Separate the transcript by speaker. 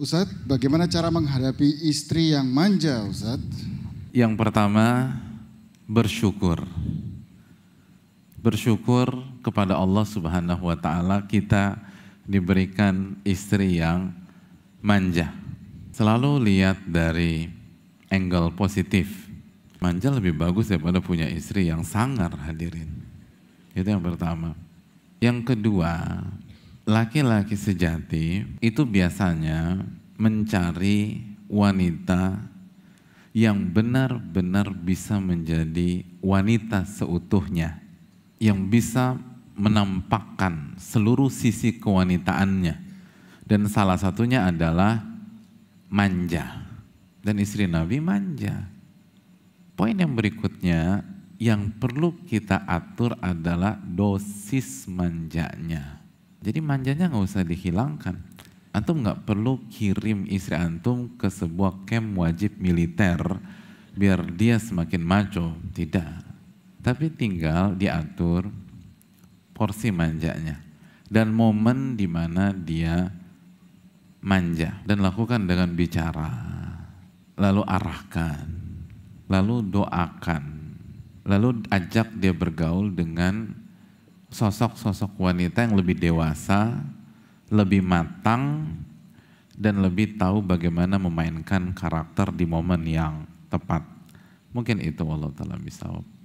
Speaker 1: Ustadz, bagaimana cara menghadapi istri yang manja, Ustadz? Yang pertama, bersyukur. Bersyukur kepada Allah Subhanahu wa taala kita diberikan istri yang manja. Selalu lihat dari angle positif. Manja lebih bagus daripada punya istri yang sangar hadirin. Itu yang pertama. Yang kedua, laki-laki sejati itu biasanya mencari wanita yang benar-benar bisa menjadi wanita seutuhnya, yang bisa menampakkan seluruh sisi kewanitaannya, dan salah satunya adalah manja. Dan istri Nabi manja. Poin yang berikutnya yang perlu kita atur adalah dosis manjanya. Jadi manjanya nggak usah dihilangkan. Antum nggak perlu kirim istri antum ke sebuah camp wajib militer biar dia semakin maco. Tidak. Tapi tinggal diatur porsi manjanya dan momen di mana dia manja dan lakukan dengan bicara. Lalu arahkan, lalu doakan, lalu ajak dia bergaul dengan sosok-sosok wanita yang lebih dewasa, lebih matang, dan lebih tahu bagaimana memainkan karakter di momen yang tepat. Mungkin itu Allah Ta'ala bisa.